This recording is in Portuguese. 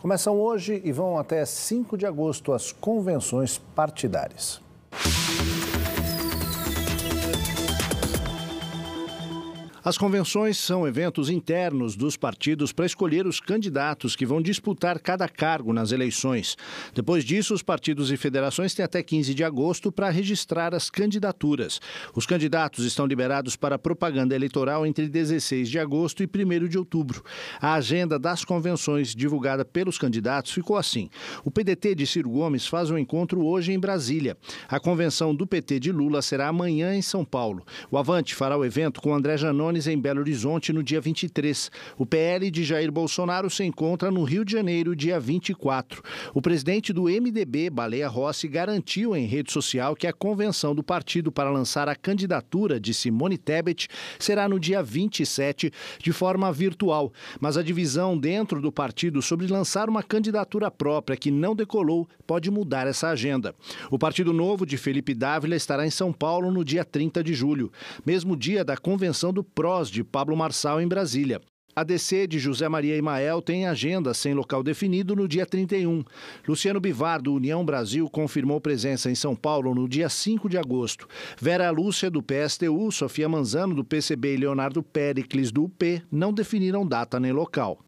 Começam hoje e vão até 5 de agosto as convenções partidárias. As convenções são eventos internos dos partidos para escolher os candidatos que vão disputar cada cargo nas eleições. Depois disso, os partidos e federações têm até 15 de agosto para registrar as candidaturas. Os candidatos estão liberados para propaganda eleitoral entre 16 de agosto e 1 de outubro. A agenda das convenções divulgada pelos candidatos ficou assim. O PDT de Ciro Gomes faz um encontro hoje em Brasília. A convenção do PT de Lula será amanhã em São Paulo. O Avante fará o evento com André Janot em Belo Horizonte, no dia 23. O PL de Jair Bolsonaro se encontra no Rio de Janeiro, dia 24. O presidente do MDB, Baleia Rossi, garantiu em rede social que a convenção do partido para lançar a candidatura de Simone Tebet será no dia 27, de forma virtual. Mas a divisão dentro do partido sobre lançar uma candidatura própria que não decolou pode mudar essa agenda. O Partido Novo de Felipe Dávila estará em São Paulo no dia 30 de julho, mesmo dia da convenção do PROS de Pablo Marçal em Brasília. A DC de José Maria Imael tem agenda sem local definido no dia 31. Luciano Bivar, do União Brasil, confirmou presença em São Paulo no dia 5 de agosto. Vera Lúcia, do PSTU, Sofia Manzano, do PCB e Leonardo Pericles, do UP, não definiram data nem local.